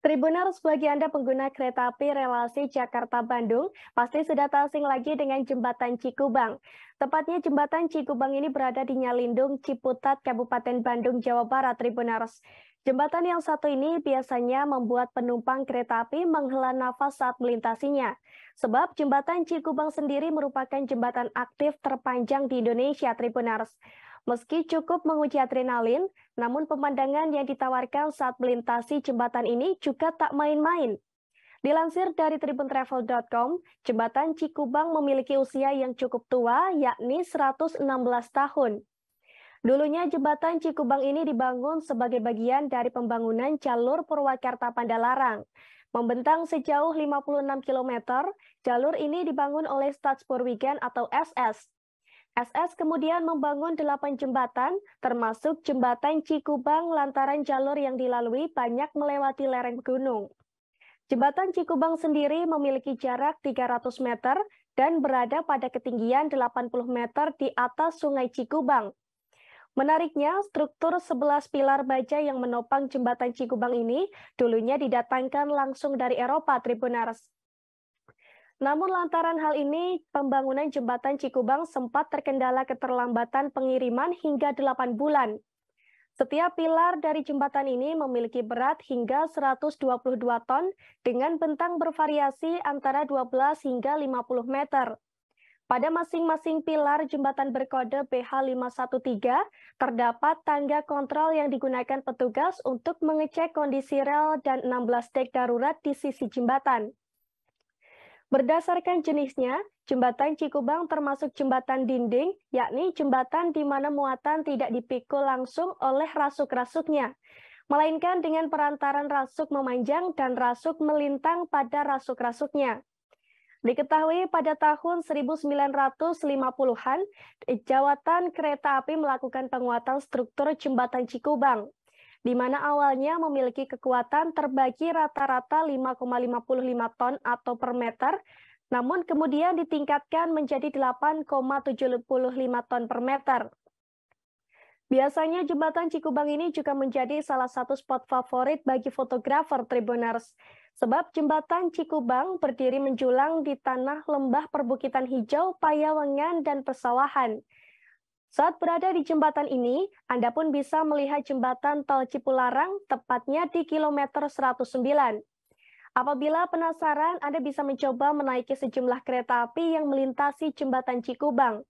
Tribuners bagi Anda pengguna kereta api relasi Jakarta-Bandung pasti sudah tasing lagi dengan jembatan Cikubang. Tepatnya jembatan Cikubang ini berada di Nyalindung, Ciputat, Kabupaten Bandung, Jawa Barat, Tribuners. Jembatan yang satu ini biasanya membuat penumpang kereta api menghela nafas saat melintasinya. Sebab jembatan Cikubang sendiri merupakan jembatan aktif terpanjang di Indonesia, Tribuners. Meski cukup menguji adrenalin, namun pemandangan yang ditawarkan saat melintasi jembatan ini juga tak main-main. Dilansir dari tribuntravel.com, jembatan Cikubang memiliki usia yang cukup tua, yakni 116 tahun. Dulunya jembatan Cikubang ini dibangun sebagai bagian dari pembangunan jalur Purwakarta Pandalarang. Membentang sejauh 56 km, jalur ini dibangun oleh Stats Purwigen atau SS SS kemudian membangun delapan jembatan, termasuk jembatan Cikubang lantaran jalur yang dilalui banyak melewati lereng gunung. Jembatan Cikubang sendiri memiliki jarak 300 meter dan berada pada ketinggian 80 meter di atas sungai Cikubang. Menariknya, struktur 11 pilar baja yang menopang jembatan Cikubang ini dulunya didatangkan langsung dari Eropa, Tribunars. Namun lantaran hal ini, pembangunan jembatan Cikubang sempat terkendala keterlambatan pengiriman hingga 8 bulan. Setiap pilar dari jembatan ini memiliki berat hingga 122 ton dengan bentang bervariasi antara 12 hingga 50 meter. Pada masing-masing pilar jembatan berkode BH513 terdapat tangga kontrol yang digunakan petugas untuk mengecek kondisi rel dan 16 dek darurat di sisi jembatan. Berdasarkan jenisnya, jembatan Cikubang termasuk jembatan dinding, yakni jembatan di mana muatan tidak dipikul langsung oleh rasuk-rasuknya, melainkan dengan perantaran rasuk memanjang dan rasuk melintang pada rasuk-rasuknya. Diketahui pada tahun 1950-an, Jawatan Kereta Api melakukan penguatan struktur jembatan Cikubang di mana awalnya memiliki kekuatan terbagi rata-rata 5,55 ton atau per meter, namun kemudian ditingkatkan menjadi 8,75 ton per meter. Biasanya jembatan Cikubang ini juga menjadi salah satu spot favorit bagi fotografer Tribuners. Sebab jembatan Cikubang berdiri menjulang di tanah lembah perbukitan hijau, payawangan, dan persawahan. Saat berada di jembatan ini, Anda pun bisa melihat jembatan tol Cipularang, tepatnya di kilometer 109. Apabila penasaran, Anda bisa mencoba menaiki sejumlah kereta api yang melintasi jembatan Cikubang,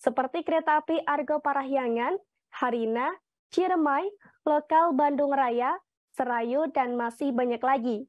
seperti kereta api Argo Parahyangan, Harina, Ciremai, Lokal Bandung Raya, Serayu, dan masih banyak lagi.